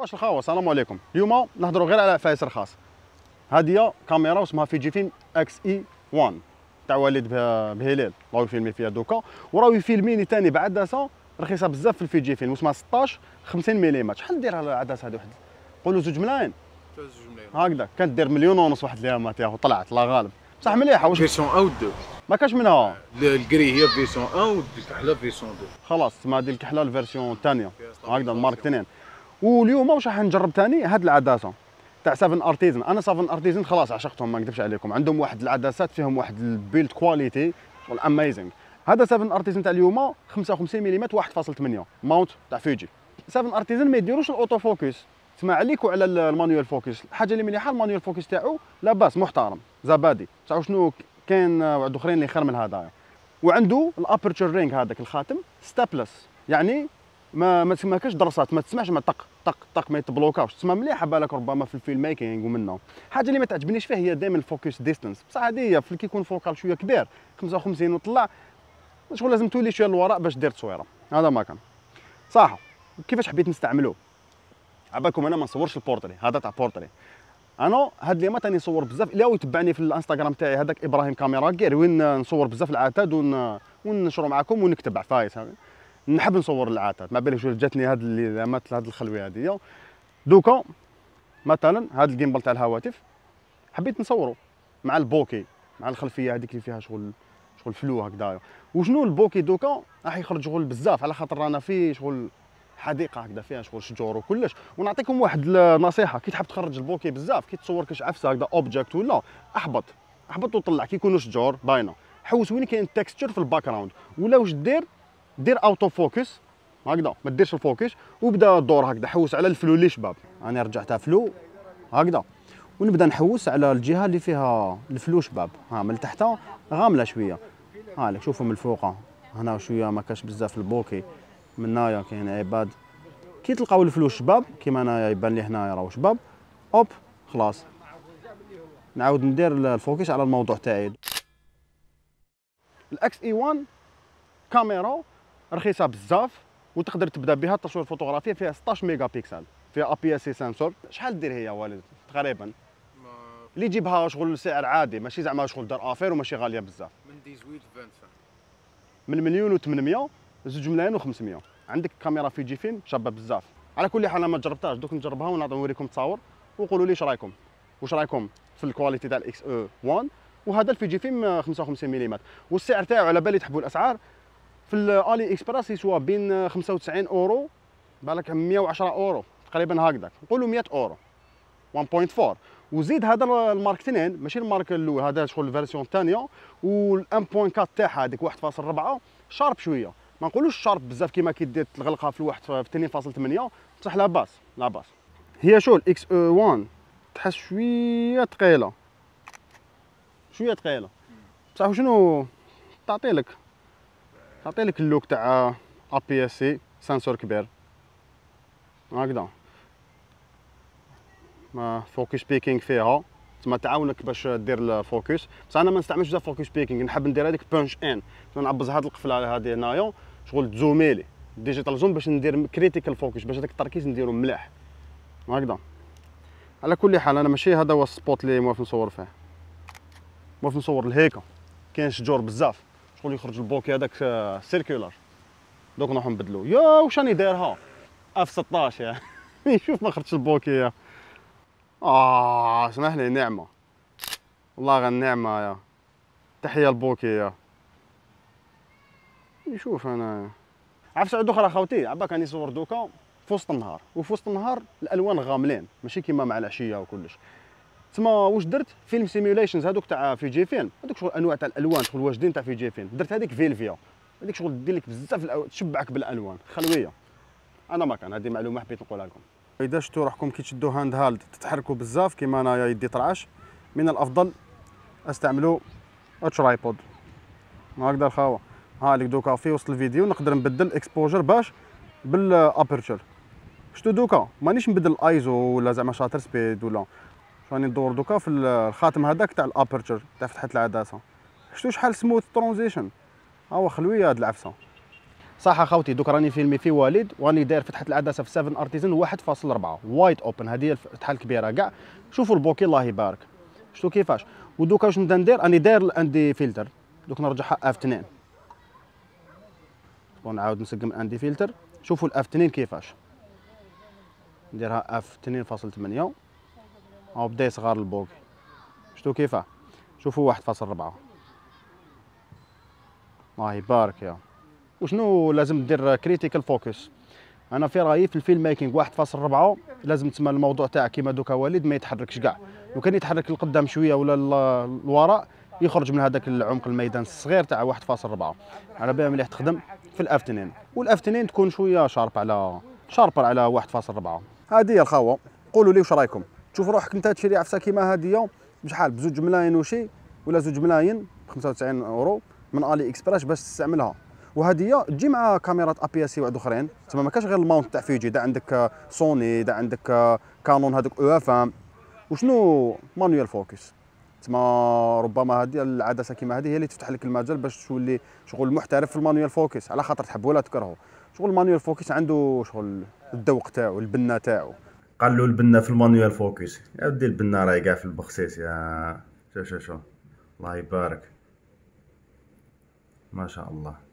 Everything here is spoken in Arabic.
واش الخاوه السلام عليكم اليوم نهضروا غير على فايس رخاص هذه هي كاميرا اسمها فيجي فيلم اكس اي 1 تاع والد بهلال راهو يفيلمي فيها دوكا وراهو يفيلميني ثاني بعدسه رخيصه بزاف في الفيجي فيلم واسمها 16 50 ملم شحال دير العدسه هذه واحد قولوا زوج ملايين زوج ملايين هكذا كانت دير مليون ونص واحد الايام تاعو طلعت لا غالب بصح مليحه واش فيسون او و 2 ما كاش منها الكري هي فيرسون 1 والكحله فيسون دو خلاص تسمى هذه الكحله الفيرسيون الثانيه هكذا المارك واليوم واش راح نجرب ثاني هاد العدسه تاع سافن ارتيزن انا سافن ارتيزن خلاص عشقتهم ما نكذبش عليكم عندهم واحد العدسات فيهم واحد البيلد كواليتي شغل اميزينغ هذا سافن ارتيزن تاع اليوم 55 ملم 1.8 ماونت تاع فيجي سافن ارتيزن ما يديروش الاوتو فوكس تسمع عليك وعلى المانيوال فوكس الحاجه اللي مليحه المانيوال فوكس تاعو لاباس محترم زبادي تاع شنو كاين واحد اخرين اللي خير من هذايا وعنده الابرتشر رينغ هذاك الخاتم ستابلس يعني ما ما ما كاش دراسات ما تسمعش ما طق طق طق ما يتبلوكاش تسمع مليحه بالك ربما في الفيلم ميكينغ ومنه حاجه اللي ما تعجبنيش فيها هي دائما الفوكس ديستانس بصح هذه هي في كيكون فوكال شويه كبير 55 وطلع شغل لازم تولي شويه للوراء باش دير تصويره هذا ما كان صح كيفاش حبيت نستعملوه عبالكم انا ما نصورش البورتري هذا تاع بورتري انا هاد لي تاني نصور بزاف الا يتبعني في الانستغرام تاعي هذاك ابراهيم كاميرا كير وين نصور بزاف العتاد ون... وننشرو معكم ونكتب عفايس نحب نصور العاتات ما بالك جاتني هاد اللي مات هاد الخلويه هادي دوكا مثلا هاد الجيمبل تاع الهواتف حبيت نصوره مع البوكي مع الخلفيه هذيك اللي فيها شغل شغل فلو هكذايا وشنو البوكي دوكا راح يخرج شغل بزاف على خاطر رانا في شغل حديقه هكذا فيها شغل شجور وكلش ونعطيكم واحد النصيحه كي تحب تخرج البوكي بزاف كي تصور كاش عفسه هكذا اوبجيكت ولا احبط احبط وطلع كي يكونوا شجور باينه حوس وين كاين التكستشر في الباك جراوند ولا واش دير دير اوتو فوكس هكذا ما ديرش الفوكس وبدا الدور هكذا حوس على الفلو لي شباب انا يعني رجعتها فلو هكذا ونبدا نحوس على الجهه اللي فيها الفلو شباب ها من تحتها غامله شويه ها لك شوفوا من الفوق هنا شويه ما كاش بزاف البوكي من هنايا كاين عباد كي تلقاو الفلو شباب كيما انا يبان لي هنايا راهو شباب اوب خلاص نعاود ندير الفوكس على الموضوع تاعي الاكس اي e 1 كاميرا رخيصه بزاف وتقدر تبدا بها التصوير الفوتوغرافي فيها 16 ميجا بيكسل فيها ابي اس سنسور شحال دير هي والد تقريبا اللي يجيبها شغل سعر عادي ماشي زعما شغل دار افير وماشي غاليه بزاف من 18 ل 25 من مليون و800 زوج ملايين و500 عندك كاميرا فيجي فيلم شابه بزاف على كل حال ما جربتهاش دوك نجربها ونعطي نوريكم التصاور وقولوا لي اش رايكم واش رايكم في الكواليتي تاع الاكس او 1 وهذا الفيجي فيلم 55 ملم والسعر تاعو على بالي تحبوا الاسعار في الالي اكسبرس يسوى بين 95 اورو بالك 110 اورو تقريبا هكذاك نقولوا 100 اورو 1.4 وزيد هذا المارك 2 ماشي المارك الاول هذا شغل الفيرسيون الثانيه وال1.4 تاعها هذيك 1.4 شارب شويه ما نقولوش شارب بزاف كيما كي دير تغلقها في الواحد في 2.8 بصح لا باس لا باس هي شو الاكس او 1 تحس شويه ثقيله شويه ثقيله بصح شنو تعطي لك لك اللوك تاع ا بي اس سي سانسور كبير هكذا ما فوكس بيكينغ فيها تما تعاونك باش دير الفوكس بصح انا ما نستعملش بزاف فوكس بيكينغ نحب ندير هذيك بانش ان نعبز هذه القفله هذه هنايا شغل تزوميلي ديجيتال زوم باش ندير كريتيكال فوكس باش هذاك التركيز نديرو مليح هكذا على كل حال انا ماشي هذا هو السبوت اللي موافق نصور فيه موافق نصور لهيكا كاين شجور بزاف شغل يخرج البوكي هذاك سيركولار آه، دوك نروحو نبدلو يا واش راني دايرها اف 16 يا شوف ما خرجش البوكي يا اه سمح لي نعمه والله غير نعمه يا تحيه البوكي يا نشوف انا عرفت سعود اخرى خوتي عباك راني صور دوكا في وسط النهار وفي وسط النهار الالوان غاملين ماشي كيما مع العشيه وكلش تما واش درت فيلم سيميوليشنز هذوك تاع جي فيلم هذوك شغل انواع تاع الالوان شغل واجدين تاع في جي فيلم درت هذيك فيلفيا هذيك شغل دير لك بزاف تشبعك بالالوان خلويه انا ما كان هذه معلومه حبيت نقولها لكم اذا شفتوا روحكم كي تشدوا هاند هالد تتحركوا بزاف كيما انا يدي طرعش من الافضل استعملوا ترايبود هكذا الخاوه ها لك دوكا في وسط الفيديو نقدر نبدل الاكسبوجر باش بالابرتشر شتو دوكا مانيش نبدل الايزو ولا زعما شاتر سبيد ولا راني ندور دوكا في الخاتم هذاك تاع الابرتشر تاع فتحه العدسه شفتوا شحال سموث ترانزيشن ها هو خلويه هاد العفسه صح اخوتي دوك راني فيلمي في والد وراني داير فتحه العدسه في 7 ارتيزن 1.4 وايد اوبن هذه هي الفتحه الكبيره كاع شوفوا البوكي الله يبارك شفتوا كيفاش ودوكا واش نبدا ندير راني داير عندي فلتر دوك نرجعها اف 2 ونعاود نسقم الاندي عندي فلتر شوفوا الاف 2 كيفاش نديرها اف 2.8 او بدا يصغر البوك شتو كيفاه شوفوا واحد فاصل ربعة الله يبارك يا وشنو لازم دير كريتيكال فوكس انا في رايي في الفيلم ميكينغ واحد فاصل ربعة لازم تسمى الموضوع تاعك كيما دوكا وليد ما يتحركش كاع لو كان يتحرك القدام شويه ولا للوراء يخرج من هذاك العمق الميدان الصغير تاع واحد فاصل ربعة على بالها مليح تخدم في الافتنين والافتنين تكون شويه شارب على شاربر على واحد فاصل ربعة هذه هي الخاوه قولوا لي واش رايكم شوف روحك انت تشري عفسه كيما هذه بشحال بزوج ملايين وشي ولا زوج ملايين ب 95 اورو من الي اكسبريس باش تستعملها وهذه تجي مع كاميرات ا بي اس سي واحد اخرين تما ما كاش غير الماونت تاع فيجي دا عندك سوني دا عندك كانون هذوك او اف ام وشنو مانويل فوكس تما ربما هذه العدسه كيما هذه هي اللي تفتح لك المجال باش تولي شغل محترف في المانويل فوكس على خاطر تحب ولا تكرهه شغل المانويل فوكس عنده شغل الذوق تاعو البنه تاعو قال له البنا في المانيوال فوكس يا ودي البنا راهي كاع في البخسيس يا شو شو شو الله يبارك ما شاء الله